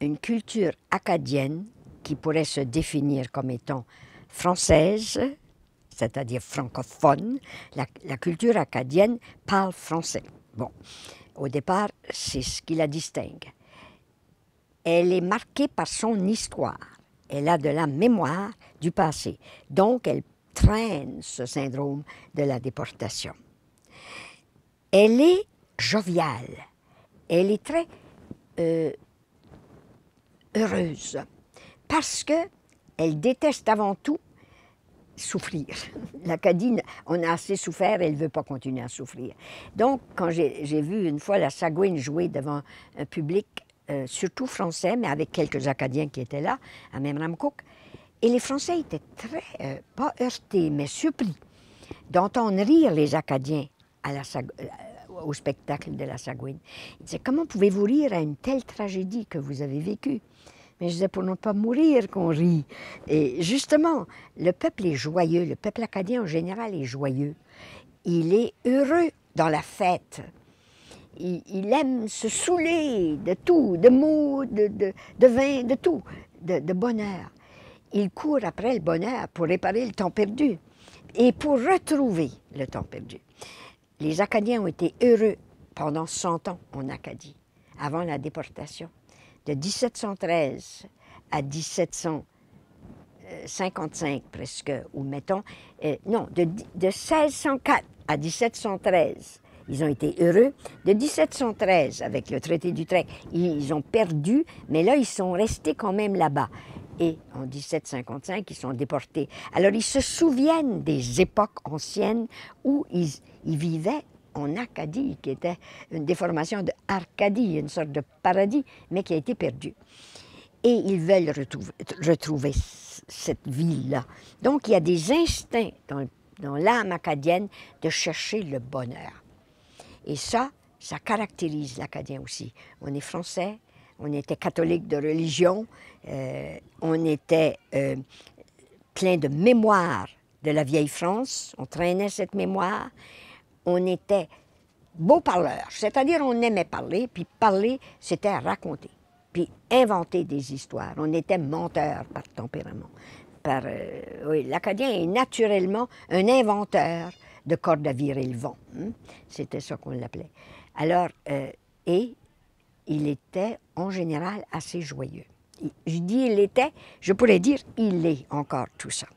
une culture acadienne qui pourrait se définir comme étant française, c'est-à-dire francophone. La, culture acadienne parle français. Bon, au départ, c'est ce qui la distingue. Elle est marquée par son histoire. Elle a de la mémoire du passé. Donc, elle traîne ce syndrome de la déportation. Elle est joviale. Elle est très euh, heureuse parce que elle déteste avant tout souffrir. L'Acadie on a assez souffert, elle ne veut pas continuer à souffrir. Donc, quand j'ai vu une fois la Sagouine jouer devant un public, euh, surtout français, mais avec quelques Acadiens qui étaient là, à Ramcook, et les Français étaient très, euh, pas heurtés, mais surpris d'entendre rire les Acadiens à la, Sagouine. Euh, au spectacle de la Sagouine. Il disait Comment pouvez-vous rire à une telle tragédie que vous avez vécue mais je disais, pour ne pas mourir qu'on rit. Et justement, le peuple est joyeux, le peuple acadien en général est joyeux. Il est heureux dans la fête. Il, aime se saouler de tout, de mots, de, de, de vin, de tout, de, bonheur. Il court après le bonheur pour réparer le temps perdu et pour retrouver le temps perdu les Acadiens ont été heureux pendant 100 ans en Acadie, avant la déportation. De 1713 à 1755 presque, ou mettons, euh, non, de, de 1604 à 1713, ils ont été heureux. De 1713, avec le traité d'Utrecht, ils ont perdu, mais là, ils sont restés quand même là-bas et en 1755, ils sont déportés. Alors, ils se souviennent des époques anciennes où ils, vivaient en Acadie, qui était une déformation de Arcadie, une sorte de paradis, mais qui a été perdu. Et ils veulent retrouver, retrouver cette ville-là. Donc, il y a des instincts dans, dans l'âme acadienne de chercher le bonheur. Et ça, ça caractérise l'Acadien aussi. On est français, on était catholique de religion, euh, on était euh, plein de mémoire de la vieille France, on traînait cette mémoire, on était beau parleur c'est-à-dire on aimait parler, puis parler, c'était raconter, puis inventer des histoires. On était menteur par tempérament. Par, euh, l'Acadien est naturellement un inventeur de cordes à virer le vent. Hein. C'était ça qu'on l'appelait. Alors, et il était en général assez joyeux. Je dis il était, je pourrais dire il est encore tout ça.